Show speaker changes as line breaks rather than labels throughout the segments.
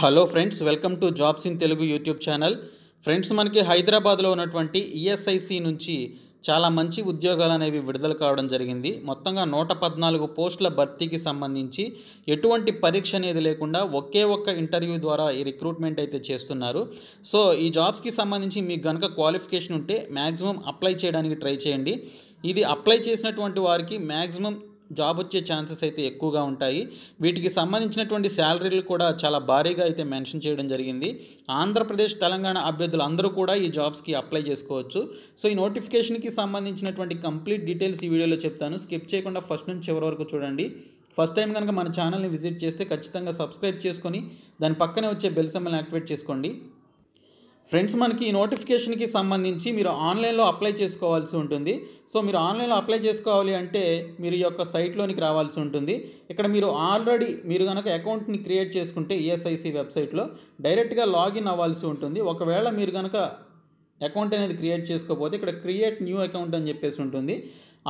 hello friends welcome to jobs in Telugu YouTube channel friends మనకి హైదరాబాద్లో ఉన్నటువంటి ఈఎస్ఐసి నుంచి చాలా మంచి ఉద్యోగాలు అనేవి విడుదల కావడం జరిగింది మొత్తంగా నూట పద్నాలుగు పోస్టుల భర్తీకి సంబంధించి ఎటువంటి పరీక్ష అనేది లేకుండా ఒకే ఒక్క ఇంటర్వ్యూ ద్వారా ఈ రిక్రూట్మెంట్ అయితే చేస్తున్నారు సో ఈ జాబ్స్కి సంబంధించి మీకు కనుక క్వాలిఫికేషన్ ఉంటే మ్యాక్సిమం అప్లై చేయడానికి ట్రై చేయండి ఇది అప్లై చేసినటువంటి వారికి మ్యాక్సిమం జాబ్ వచ్చే ఛాన్సెస్ అయితే ఎక్కువగా ఉంటాయి వీటికి సంబంధించినటువంటి శాలరీలు కూడా చాలా భారీగా అయితే మెన్షన్ చేయడం జరిగింది ఆంధ్రప్రదేశ్ తెలంగాణ అభ్యర్థులు అందరూ కూడా ఈ జాబ్స్కి అప్లై చేసుకోవచ్చు సో ఈ నోటిఫికేషన్కి సంబంధించినటువంటి కంప్లీట్ డీటెయిల్స్ ఈ వీడియోలో చెప్తాను స్కిప్ చేయకుండా ఫస్ట్ నుంచి చివరి వరకు చూడండి ఫస్ట్ టైం కనుక మన ఛానల్ని విజిట్ చేస్తే ఖచ్చితంగా సబ్స్క్రైబ్ చేసుకొని దాని పక్కనే వచ్చే బెల్ సెంబల్ని యాక్టివేట్ చేసుకోండి ఫ్రెండ్స్ మనకి ఈ నోటిఫికేషన్కి సంబంధించి మీరు ఆన్లైన్లో అప్లై చేసుకోవాల్సి ఉంటుంది సో మీరు ఆన్లైన్లో అప్లై చేసుకోవాలి అంటే మీరు ఈ యొక్క సైట్లోనికి రావాల్సి ఉంటుంది ఇక్కడ మీరు ఆల్రెడీ మీరు కనుక అకౌంట్ని క్రియేట్ చేసుకుంటే ఈఎస్ఐసి వెబ్సైట్లో డైరెక్ట్గా లాగిన్ అవ్వాల్సి ఉంటుంది ఒకవేళ మీరు కనుక అకౌంట్ అనేది క్రియేట్ చేసుకోకపోతే ఇక్కడ క్రియేట్ న్యూ అకౌంట్ అని చెప్పేసి ఉంటుంది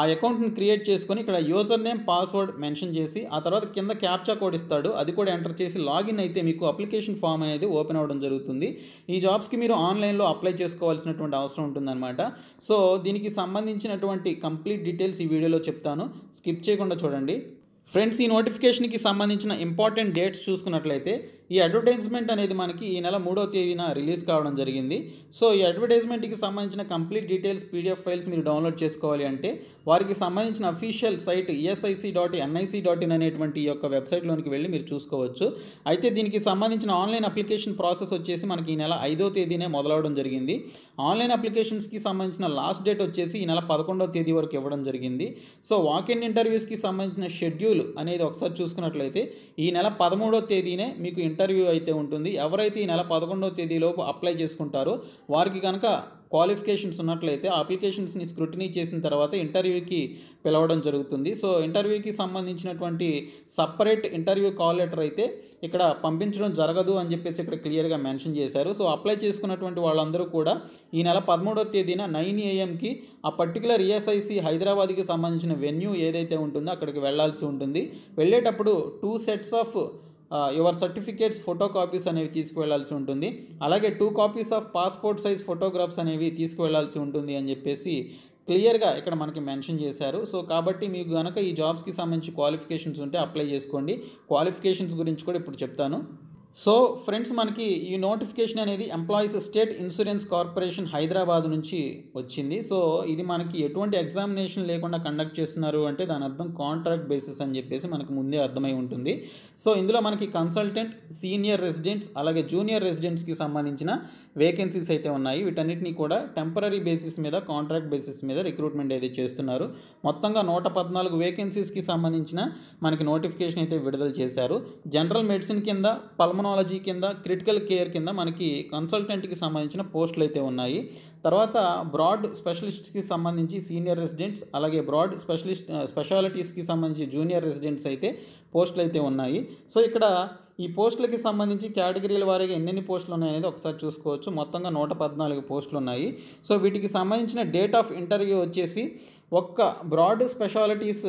ఆ అకౌంట్ని క్రియేట్ చేసుకొని ఇక్కడ యూజర్ నేమ్ పాస్వర్డ్ మెన్షన్ చేసి ఆ తర్వాత కింద క్యాప్చా కోడ్ ఇస్తాడు అది కూడా ఎంటర్ చేసి లాగిన్ అయితే మీకు అప్లికేషన్ ఫామ్ అనేది ఓపెన్ అవ్వడం జరుగుతుంది ఈ జాబ్స్కి మీరు ఆన్లైన్లో అప్లై చేసుకోవాల్సినటువంటి అవసరం ఉంటుందన్నమాట సో దీనికి సంబంధించినటువంటి కంప్లీట్ డీటెయిల్స్ ఈ వీడియోలో చెప్తాను స్కిప్ చేయకుండా చూడండి ఫ్రెండ్స్ ఈ నోటిఫికేషన్కి సంబంధించిన ఇంపార్టెంట్ డేట్స్ చూసుకున్నట్లయితే ఈ అడ్వర్టైజ్మెంట్ అనేది మనకి ఈ నెల మూడో తేదీన రిలీజ్ కావడం జరిగింది సో ఈ అడ్వర్టైజ్మెంట్కి సంబంధించిన కంప్లీట్ డీటెయిల్స్ పీడిఎఫ్ ఫైల్స్ మీరు డౌన్లోడ్ చేసుకోవాలి అంటే వారికి సంబంధించిన official site ESIC dot NIC dot in అనేటువంటి యొక్క వెబ్సైట్లోనికి వెళ్ళి మీరు చూసుకోవచ్చు అయితే దీనికి సంబంధించిన ఆన్లైన్ అప్లికేషన్ ప్రాసెస్ వచ్చేసి మనకి ఈ నెల ఐదో తేదీనే మొదలవడం జరిగింది ఆన్లైన్ అప్లికేషన్స్కి సంబంధించిన లాస్ట్ డేట్ వచ్చేసి ఈ నెల పదకొండో తేదీ వరకు ఇవ్వడం జరిగింది సో వాక్ ఇన్ ఇంటర్వ్యూస్కి సంబంధించిన షెడ్యూల్ అనేది ఒకసారి చూసుకున్నట్లయితే ఈ నెల పదమూడో తేదీనే మీకు ఇంటర్వ్యూ అయితే ఉంటుంది ఎవరైతే ఈ నెల పదకొండవ తేదీలోపు అప్లై చేసుకుంటారో వారికి కనుక క్వాలిఫికేషన్స్ ఉన్నట్లయితే అప్లికేషన్స్ని స్క్రూటినీ చేసిన తర్వాత ఇంటర్వ్యూకి పిలవడం జరుగుతుంది సో ఇంటర్వ్యూకి సంబంధించినటువంటి సపరేట్ ఇంటర్వ్యూ కాల్ లెటర్ అయితే ఇక్కడ పంపించడం జరగదు అని చెప్పేసి ఇక్కడ క్లియర్గా మెన్షన్ చేశారు సో అప్లై చేసుకున్నటువంటి వాళ్ళందరూ కూడా ఈ నెల పదమూడవ తేదీన నైన్ ఏఎంకి ఆ పర్టికులర్ ఈఎస్ఐసి హైదరాబాద్కి సంబంధించిన వెన్యూ ఏదైతే ఉంటుందో అక్కడికి వెళ్లాల్సి ఉంటుంది వెళ్ళేటప్పుడు two sets of your certificates photocopies అనేవి తీసుకువెళ్లాల్సి ఉంటుంది అలాగే two copies of passport size photographs అనేవి తీసుకువెళ్లాల్సి ఉంటుంది అని చెప్పేసి క్లియర్గా ఇక్కడ మనకి మెన్షన్ చేశారు సో కాబట్టి మీకు కనుక ఈ జాబ్స్కి సంబంధించి క్వాలిఫికేషన్స్ ఉంటే అప్లై చేసుకోండి క్వాలిఫికేషన్స్ గురించి కూడా ఇప్పుడు చెప్తాను సో ఫ్రెండ్స్ మనకి ఈ నోటిఫికేషన్ అనేది employees state insurance corporation Hyderabad నుంచి వచ్చింది సో ఇది మనకి ఎటువంటి ఎగ్జామినేషన్ లేకుండా కండక్ట్ చేస్తున్నారు అంటే దాని అర్థం కాంట్రాక్ట్ బేసిస్ అని చెప్పేసి మనకు ముందే అర్థమై ఉంటుంది సో ఇందులో మనకి కన్సల్టెంట్ సీనియర్ రెసిడెంట్స్ అలాగే జూనియర్ రెసిడెంట్స్కి సంబంధించిన వేకెన్సీస్ అయితే ఉన్నాయి వీటన్నిటిని కూడా టెంపరీ బేసిస్ మీద కాంట్రాక్ట్ బేసిస్ మీద రిక్రూట్మెంట్ అయితే చేస్తున్నారు మొత్తంగా నూట పద్నాలుగు వేకెన్సీస్కి సంబంధించిన మనకి నోటిఫికేషన్ అయితే విడుదల చేశారు జనరల్ మెడిసిన్ కింద పల్మన పల్మనాలజీ కింద క్రిటికల్ కేర్ కింద మనకి కన్సల్టెంట్కి సంబంధించిన పోస్టులు అయితే ఉన్నాయి తర్వాత బ్రాడ్ స్పెషలిస్ట్స్కి సంబంధించి సీనియర్ రెసిడెంట్స్ అలాగే బ్రాడ్ స్పెషలిస్ట్ స్పెషాలిటీస్కి సంబంధించి జూనియర్ రెసిడెంట్స్ అయితే పోస్టులు అయితే ఉన్నాయి సో ఇక్కడ ఈ పోస్టులకి సంబంధించి కేటగిరీల వారీగా ఎన్నెన్ని పోస్టులు ఉన్నాయనేది ఒకసారి చూసుకోవచ్చు మొత్తంగా నూట పద్నాలుగు పోస్టులు ఉన్నాయి సో వీటికి సంబంధించిన డేట్ ఆఫ్ ఇంటర్వ్యూ వచ్చేసి ఒక్క బ్రాడ్ స్పెషాలిటీస్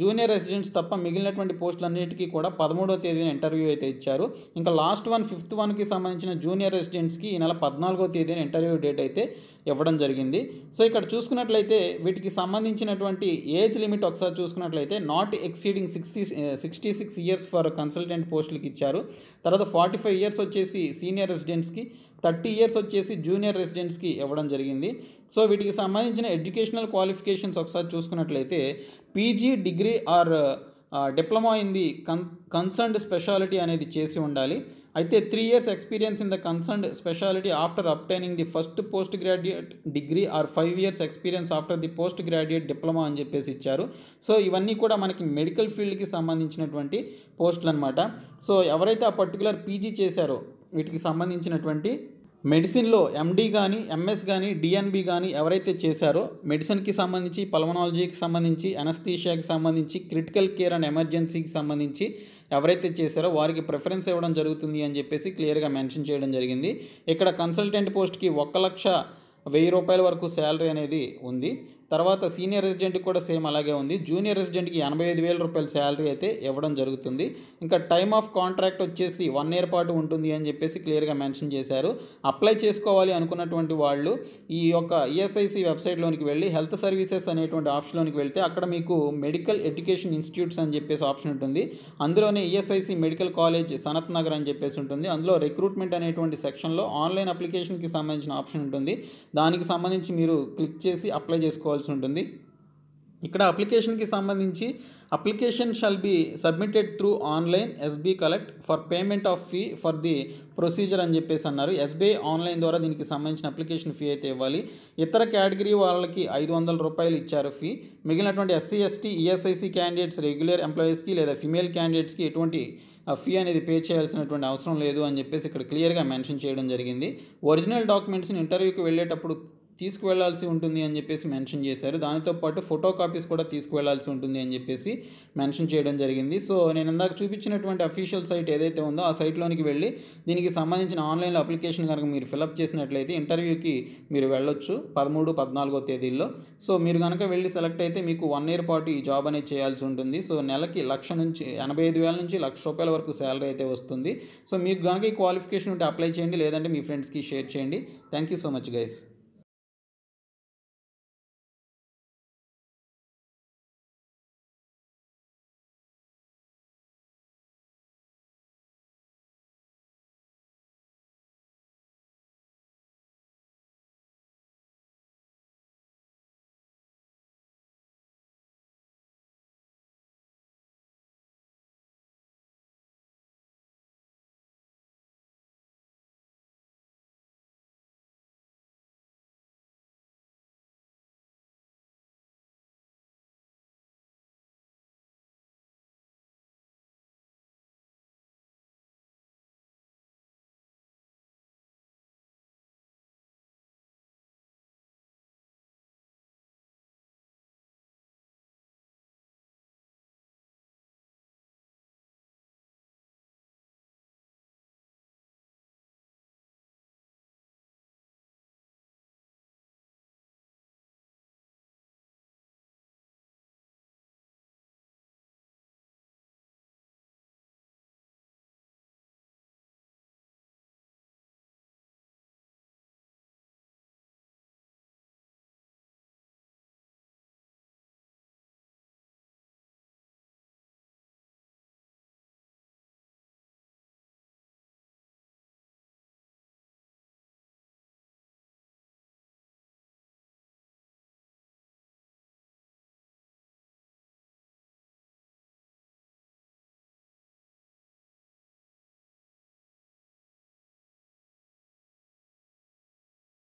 జూనియర్ రెసిడెంట్స్ తప్ప మిగిలినటువంటి పోస్టులన్నిటికీ కూడా పదమూడవ తేదీన ఇంటర్వ్యూ అయితే ఇచ్చారు ఇంకా లాస్ట్ వన్ ఫిఫ్త్ వన్కి సంబంధించిన జూనియర్ రెసిడెంట్స్కి ఈ నెల పద్నాలుగో తేదీన ఇంటర్వ్యూ డేట్ అయితే ఇవ్వడం జరిగింది సో ఇక్కడ చూసుకున్నట్లయితే వీటికి సంబంధించినటువంటి ఏజ్ లిమిట్ ఒకసారి చూసుకున్నట్లయితే not exceeding sixty sixty six years for consultant పోస్టులకి ఇచ్చారు తర్వాత ఫార్టీ ఫైవ్ ఇయర్స్ వచ్చేసి సీనియర్ రెసిడెంట్స్కి థర్టీ ఇయర్స్ వచ్చేసి జూనియర్ రెసిడెంట్స్కి ఇవ్వడం జరిగింది సో వీటికి సంబంధించిన ఎడ్యుకేషనల్ క్వాలిఫికేషన్స్ ఒకసారి చూసుకున్నట్లయితే PG degree or diploma in the con concerned speciality అనేది చేసి ఉండాలి అయితే three years experience in the concerned speciality after obtaining the first post graduate degree or five years experience after the post graduate diploma అని చెప్పేసి ఇచ్చారు so ఇవన్నీ కూడా మనకి మెడికల్ ఫీల్డ్కి సంబంధించినటువంటి పోస్టులు అనమాట సో ఎవరైతే ఆ పర్టికులర్ పీజీ చేశారో వీటికి సంబంధించినటువంటి మెడిసిన్లో ఎండి కానీ ఎంఎస్ కానీ డిఎన్బి కానీ ఎవరైతే చేశారో మెడిసిన్కి సంబంధించి పల్మనాలజీకి సంబంధించి ఎనస్థీషియాకి సంబంధించి క్రిటికల్ కేర్ అండ్ ఎమర్జెన్సీకి సంబంధించి ఎవరైతే చేశారో వారికి ప్రిఫరెన్స్ ఇవ్వడం జరుగుతుంది అని చెప్పేసి క్లియర్గా మెన్షన్ చేయడం జరిగింది ఇక్కడ కన్సల్టెంట్ పోస్ట్కి ఒక లక్ష వెయ్యి రూపాయల వరకు శాలరీ అనేది ఉంది తర్వాత సీనియర్ రెసిడెంట్కి కూడా సేమ్ అలాగే ఉంది జూనియర్ రెసిడెంట్కి ఎనభై ఐదు వేల రూపాయల శాలరీ అయితే ఇవ్వడం జరుగుతుంది ఇంకా టైమ్ ఆఫ్ కాంట్రాక్ట్ వచ్చేసి వన్ ఇయర్ పాటు ఉంటుంది అని చెప్పేసి క్లియర్గా మెన్షన్ చేశారు అప్లై చేసుకోవాలి అనుకున్నటువంటి వాళ్ళు ఈ యొక్క ఈఎస్ఐసి వెబ్సైట్లోనికి వెళ్ళి హెల్త్ సర్వీసెస్ అనేటువంటి ఆప్షన్లోనికి వెళ్తే అక్కడ మీకు మెడికల్ ఎడ్యుకేషన్ ఇన్స్టిట్యూట్స్ అని చెప్పేసి ఆప్షన్ ఉంటుంది అందులోనే ESIC medical college Sanath Nagar అని చెప్పేసి ఉంటుంది అందులో రిక్రూట్మెంట్ అనేటువంటి సెక్షన్లో ఆన్లైన్ అప్లికేషన్కి సంబంధించిన ఆప్షన్ ఉంటుంది దానికి సంబంధించి మీరు క్లిక్ చేసి అప్లై చేసుకోవాలి చేసుకోవాల్సి ఉంటుంది ఇక్కడ అప్లికేషన్కి సంబంధించి application shall be submitted through online SB collect for payment of fee for the procedure అని చెప్పేసి అన్నారు ఎస్బీఐ ఆన్లైన్ ద్వారా దీనికి సంబంధించిన అప్లికేషన్ ఫీ అయితే ఇవ్వాలి ఇతర కేటగిరీ వాళ్ళకి ఐదు వందల రూపాయలు ఇచ్చారు ఫీ మిగిలినటువంటి SC ST ESIC candidates regular ఎంప్లాయీస్కి లేదా ఫిమేల్ క్యాండిడేట్స్కి ఎటువంటి ఫీ అనేది పే చేయాల్సినటువంటి అవసరం లేదు అని చెప్పేసి ఇక్కడ క్లియర్గా మెన్షన్ చేయడం జరిగింది ఒరిజినల్ డాక్యుమెంట్స్ని ఇంటర్వ్యూకి వెళ్ళేటప్పుడు తీసుకువెళ్లాల్సి ఉంటుంది అని చెప్పేసి మెన్షన్ చేశారు దానితో పాటు ఫోటో కాపీస్ కూడా తీసుకువెళ్లాల్సి ఉంటుంది అని చెప్పేసి మెన్షన్ చేయడం జరిగింది సో నేను ఇందాక చూపించినటువంటి అఫీషియల్ సైట్ ఏదైతే ఉందో ఆ సైట్లోనికి వెళ్ళి దీనికి సంబంధించిన ఆన్లైన్ అప్లికేషన్ కనుక మీరు ఫిలప్ చేసినట్లయితే ఇంటర్వ్యూకి మీరు వెళ్ళొచ్చు పదమూడు పద్నాలుగో తేదీల్లో సో మీరు కనుక వెళ్ళి సెలెక్ట్ అయితే మీకు వన్ ఇయర్ పాటు ఈ జాబ్ అనేది చేయాల్సి ఉంటుంది సో నెలకి లక్ష నుంచి ఎనభై ఐదు వేల నుంచి లక్ష రూపాయల వరకు శాలరీ అయితే వస్తుంది సో మీకు కనుక ఈ క్వాలిఫికేషన్ ఉంటే అప్లై చేయండి లేదంటే మీ ఫ్రెండ్స్కి షేర్ చేయండి thank you so much guys